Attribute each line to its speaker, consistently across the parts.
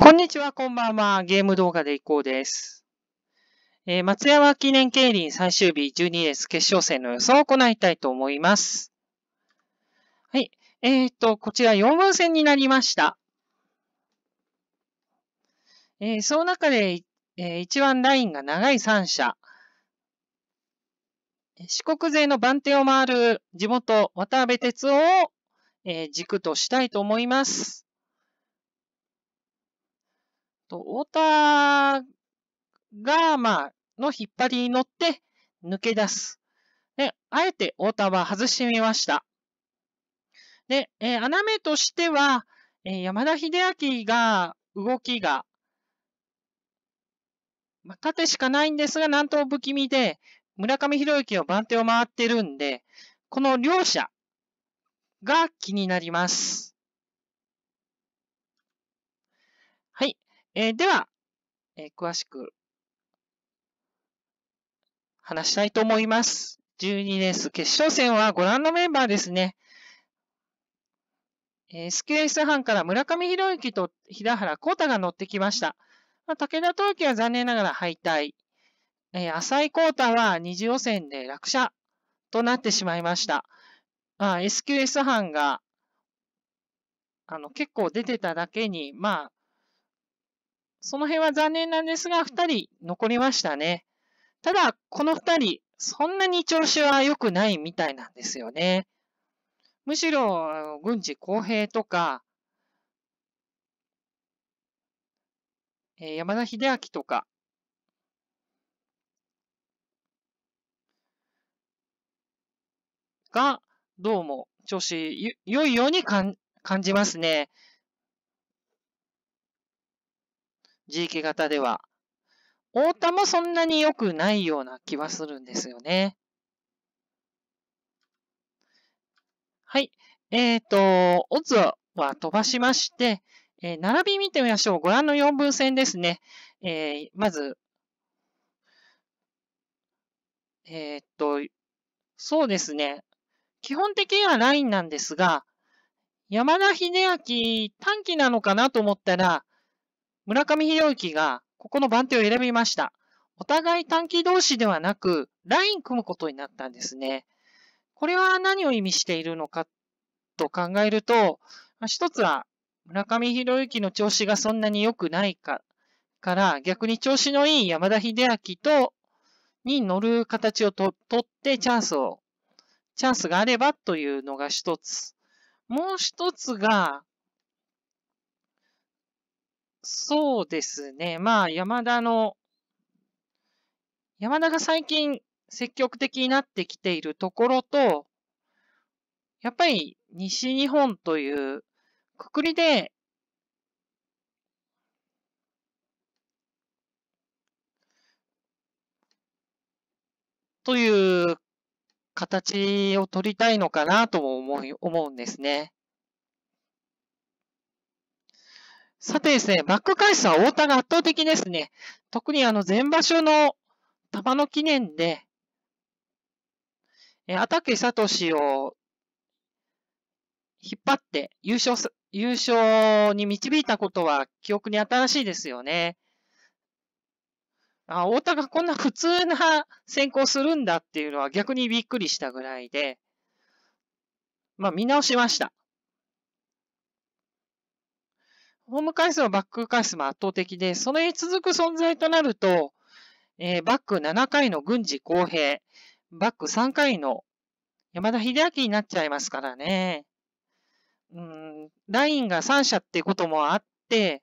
Speaker 1: こんにちは、こんばんは。ゲーム動画でいこうです。えー、松山記念競輪最終日12レース決勝戦の予想を行いたいと思います。はい。えー、っと、こちら4番戦になりました。えー、その中で、えー、一番ラインが長い3社。四国勢の番手を回る地元渡辺哲夫を、えー、軸としたいと思います。と、太田が、まあ、の引っ張りに乗って抜け出す。で、あえて太田は外してみました。で、えー、穴目としては、えー、山田秀明が動きが、まあ、縦しかないんですが、なんと不気味で、村上博之の番手を回ってるんで、この両者が気になります。えー、では、えー、詳しく話したいと思います。12レース決勝戦はご覧のメンバーですね。えー、s キ s 班から村上博之と平原浩太が乗ってきました。まあ、武田陶器は残念ながら敗退。えー、浅井浩太は二次予選で落車となってしまいました。まあ、SQS 班があの結構出てただけに、まあ、その辺は残念なんですが、2人残りましたね。ただ、この2人、そんなに調子は良くないみたいなんですよね。むしろ、軍事公平とか、え山田秀明とか、が、どうも調子良いように感じますね。地域型では。大田もそんなに良くないような気はするんですよね。はい。えっ、ー、と、オズは飛ばしまして、えー、並び見てみましょう。ご覧の4分線ですね。えー、まず、えっと、そうですね。基本的にはラインなんですが、山田秀明短期なのかなと思ったら、村上博之がここの番手を選びました。お互い短期同士ではなく、ライン組むことになったんですね。これは何を意味しているのかと考えると、一つは村上博之の調子がそんなに良くないか、から逆に調子のいい山田秀明と、に乗る形をと、取ってチャンスを、チャンスがあればというのが一つ。もう一つが、そうですね。まあ、山田の、山田が最近積極的になってきているところと、やっぱり西日本というくくりで、という形を取りたいのかなとも思思うんですね。さてですね、バック回数は太田が圧倒的ですね。特にあの前場所の玉の記念で、え、あたけさとしを引っ張って優勝、優勝に導いたことは記憶に新しいですよね。あ、太田がこんな普通な選考するんだっていうのは逆にびっくりしたぐらいで、まあ見直しました。ホーム回数もバック回数も圧倒的で、それに続く存在となると、えー、バック7回の軍事公平、バック3回の山田秀明になっちゃいますからね。うん、ラインが3社ってこともあって、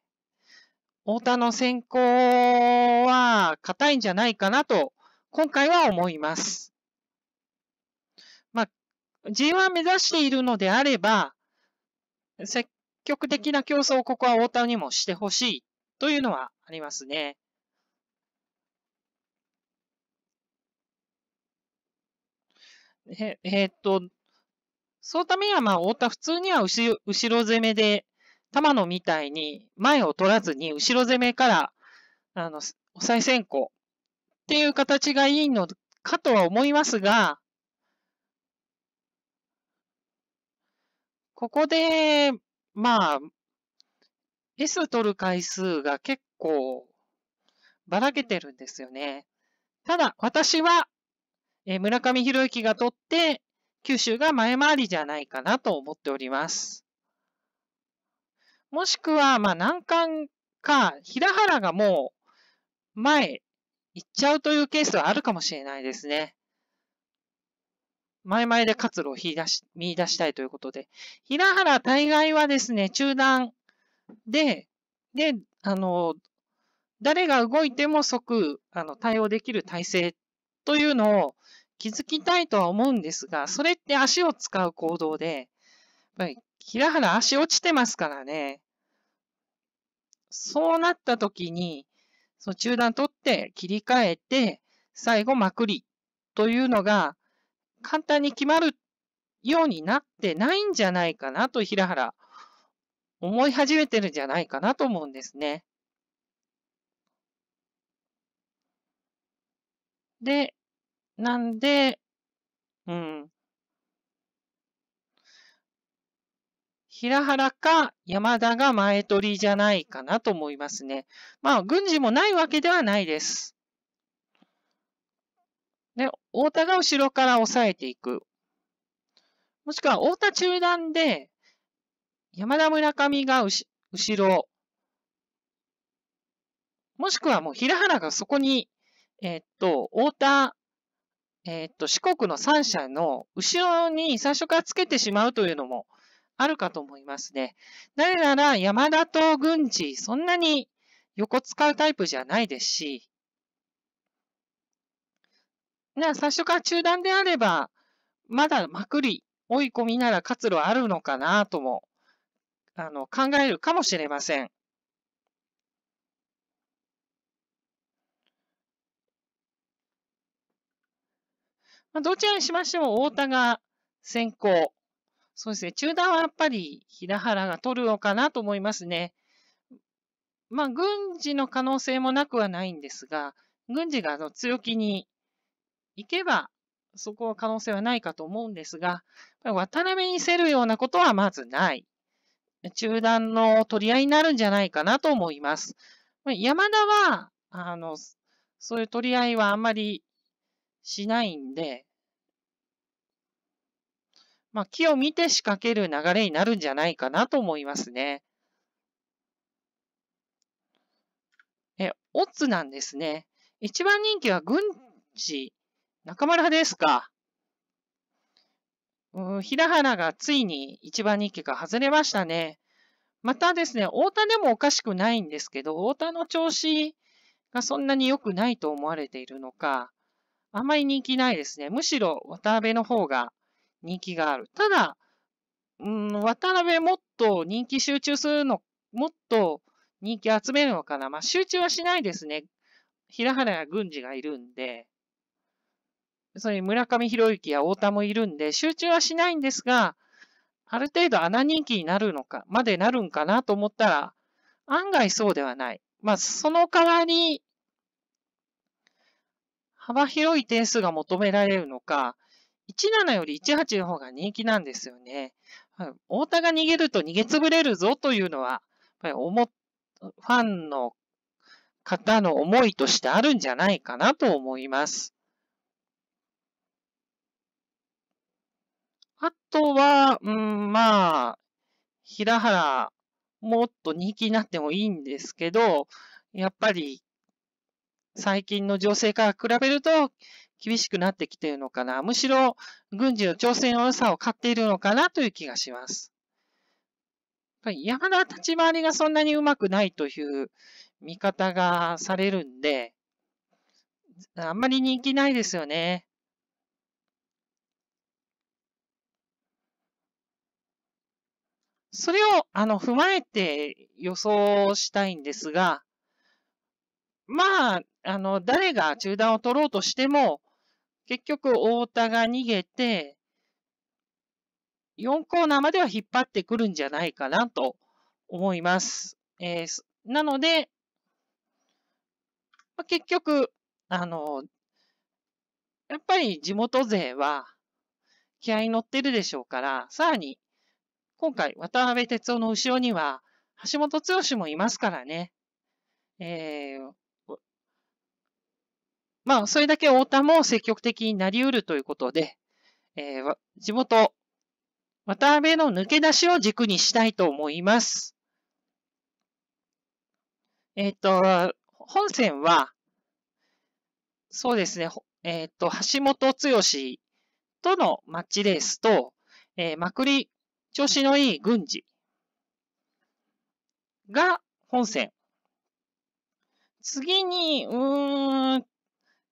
Speaker 1: 太田の先行は硬いんじゃないかなと、今回は思います。まあ、G1 目指しているのであれば、せっ極的な競争をここは大田にもしてほしいというのはありますね。ええー、っと、そのためには、まあ、太田普通には後ろ後ろ攻めで、玉野みたいに前を取らずに後ろ攻めから、あの、おえ先行っていう形がいいのかとは思いますが、ここで、まあ、S 取る回数が結構ばらけてるんですよね。ただ、私は、え村上博之が取って、九州が前回りじゃないかなと思っております。もしくは、まあ、難関か、平原がもう前行っちゃうというケースはあるかもしれないですね。前々で活路を見出し見出したいということで、平原大概はですね、中断で、で、あの、誰が動いても即あの対応できる体制というのを気づきたいとは思うんですが、それって足を使う行動で、やっぱり平原足落ちてますからね。そうなった時に、その中断取って切り替えて、最後まくりというのが、簡単に決まるようになってないんじゃないかなと、平原、思い始めてるんじゃないかなと思うんですね。で、なんで、うん。平原か山田が前取りじゃないかなと思いますね。まあ、軍事もないわけではないです。で、太田が後ろから抑えていく。もしくは、太田中段で、山田村上が後ろ。もしくはもう平原がそこに、えー、っと、太田、えー、っと、四国の三者の後ろに最初からつけてしまうというのもあるかと思いますね。誰なら山田と軍事、そんなに横使うタイプじゃないですし、な最初から中断であれば、まだまくり、追い込みなら活路あるのかなとも、あの、考えるかもしれません。まあ、どちらにしましても、太田が先行。そうですね。中断はやっぱり平原が取るのかなと思いますね。まあ、軍事の可能性もなくはないんですが、軍事があの強気に行けば、そこは可能性はないかと思うんですが、渡辺にせるようなことはまずない。中断の取り合いになるんじゃないかなと思います。山田は、あの、そういう取り合いはあんまりしないんで、まあ、木を見て仕掛ける流れになるんじゃないかなと思いますね。え、オッズなんですね。一番人気は軍地中丸派ですか。うん、平原がついに一番人気が外れましたね。またですね、太田でもおかしくないんですけど、太田の調子がそんなに良くないと思われているのか、あまり人気ないですね。むしろ渡辺の方が人気がある。ただ、うん、渡辺もっと人気集中するの、もっと人気集めるのかな。まあ集中はしないですね。平原や郡司がいるんで。それに村上博之や太田もいるんで、集中はしないんですが、ある程度穴人気になるのか、までなるんかなと思ったら、案外そうではない。まあ、その代わり、幅広い点数が求められるのか、17より18の方が人気なんですよね。太田が逃げると逃げ潰れるぞというのは、やっぱり思、ファンの方の思いとしてあるんじゃないかなと思います。あとは、うん、まあ、平原、もっと人気になってもいいんですけど、やっぱり、最近の情勢から比べると、厳しくなってきているのかな。むしろ、軍事の調整の良さを買っているのかなという気がします。やっぱり山田立ち回りがそんなにうまくないという見方がされるんで、あんまり人気ないですよね。それを、あの、踏まえて予想したいんですが、まあ、あの、誰が中断を取ろうとしても、結局、太田が逃げて、4コーナーまでは引っ張ってくるんじゃないかなと思います。えー、なので、まあ、結局、あの、やっぱり地元勢は気合に乗ってるでしょうから、さらに今回、渡辺哲夫の後ろには、橋本剛もいますからね。えー、まあ、それだけ太田も積極的になり得るということで、えー、地元、渡辺の抜け出しを軸にしたいと思います。えっ、ー、と、本線は、そうですね、えっ、ー、と、橋本剛とのマッチレースと、えー、まくり、調子のいい軍事が本戦。次に、うーん、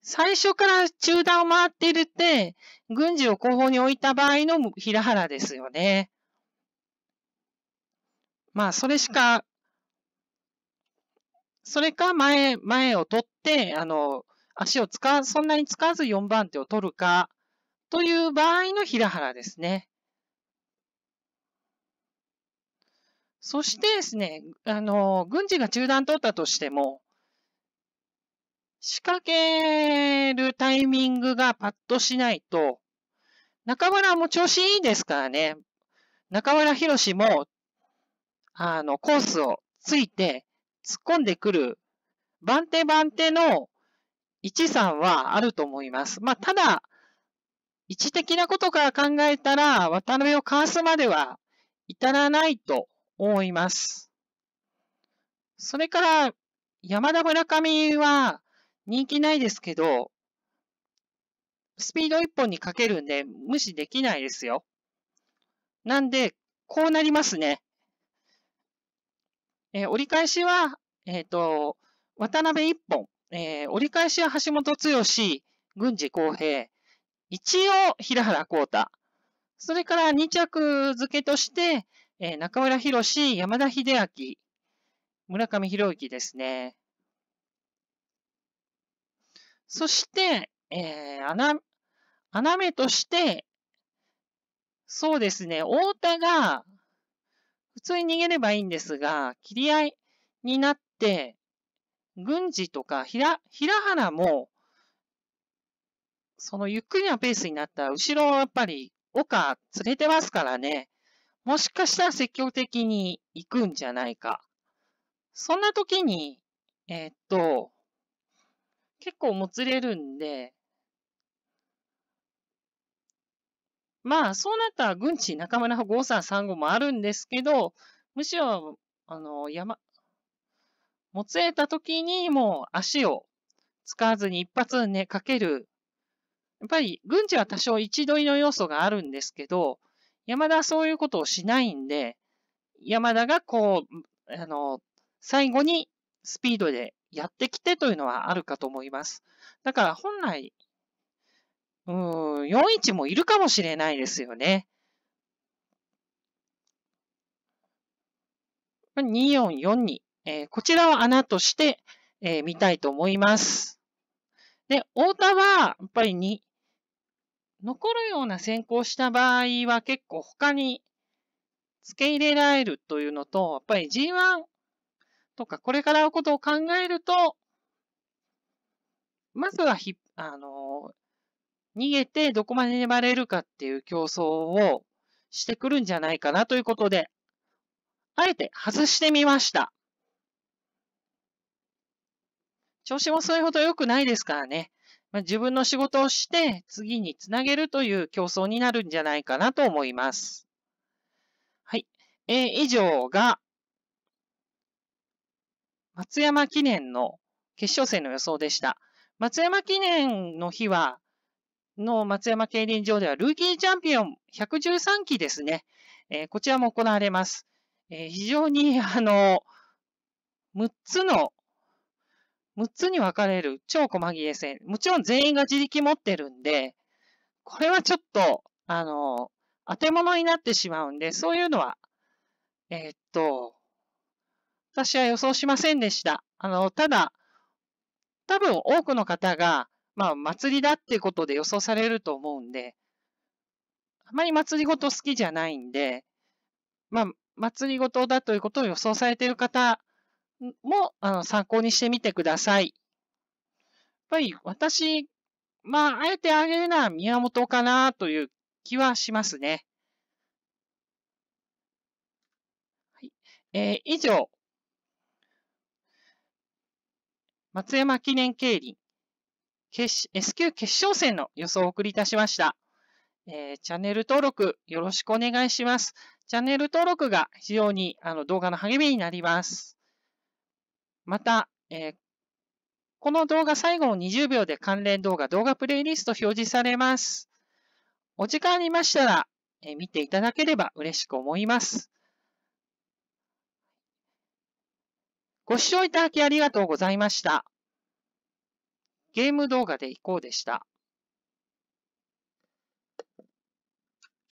Speaker 1: 最初から中断を回っているって、軍事を後方に置いた場合の平原ですよね。まあ、それしか、それか前、前を取って、あの、足を使わ、そんなに使わず4番手を取るか、という場合の平原ですね。そしてですね、あの、軍事が中断取ったとしても、仕掛けるタイミングがパッとしないと、中原も調子いいですからね、中原博も、あの、コースをついて突っ込んでくる、番手番手の1、3はあると思います。まあ、ただ、位置的なことから考えたら、渡辺をかわすまでは至らないと思います。それから、山田村上は人気ないですけど、スピード一本にかけるんで無視できないですよ。なんで、こうなりますね。えー、折り返しは、えっ、ー、と、渡辺一本、えー、折り返しは橋本剛、郡司公平、一応平原浩太。それから二着付けとして、えー、中村博士、山田秀明、村上博之ですね。そして、えー、穴、穴目として、そうですね、太田が、普通に逃げればいいんですが、切り合いになって、軍事とか、平、平原も、そのゆっくりなペースになったら、後ろはやっぱり、岡連れてますからね。もしかしたら積極的に行くんじゃないか。そんな時に、えー、っと、結構もつれるんで、まあ、そうなったら、軍地中村5335もあるんですけど、むしろ、あの、山、もつれた時にもう足を使わずに一発ね、かける。やっぱり、軍事は多少一度りの要素があるんですけど、山田はそういうことをしないんで、山田がこう、あの、最後にスピードでやってきてというのはあるかと思います。だから本来、うーん、41もいるかもしれないですよね。2442、えー、こちらを穴として、えー、見たいと思います。で、太田は、やっぱりに、残るような先行した場合は結構他に付け入れられるというのと、やっぱり G1 とかこれからのことを考えると、まずはひ、あの、逃げてどこまで粘れるかっていう競争をしてくるんじゃないかなということで、あえて外してみました。調子もそれほど良くないですからね。まあ、自分の仕事をして次につなげるという競争になるんじゃないかなと思います。はい。えー、以上が、松山記念の決勝戦の予想でした。松山記念の日は、の松山競輪場ではルーキーチャンピオン113期ですね。えー、こちらも行われます。えー、非常に、あの、6つの6つに分かれる超細切れ線。もちろん全員が自力持ってるんで、これはちょっと、あの、当て物になってしまうんで、そういうのは、えー、っと、私は予想しませんでした。あの、ただ、多分多くの方が、まあ、祭りだってことで予想されると思うんで、あまり祭りごと好きじゃないんで、まあ、祭りごとだということを予想されている方もあの参考にしてみてください。やっぱり私、まあ、あえてあげるのは宮本かなという気はしますね。はい、えー、以上、松山記念競輪 S 級決勝戦の予想をお送りいたしました。えー、チャンネル登録よろしくお願いします。チャンネル登録が非常にあの動画の励みになります。また、えー、この動画最後の20秒で関連動画、動画プレイリスト表示されます。お時間ありましたら、え見ていただければ嬉しく思います。ご視聴いただきありがとうございました。ゲーム動画でいこうでした。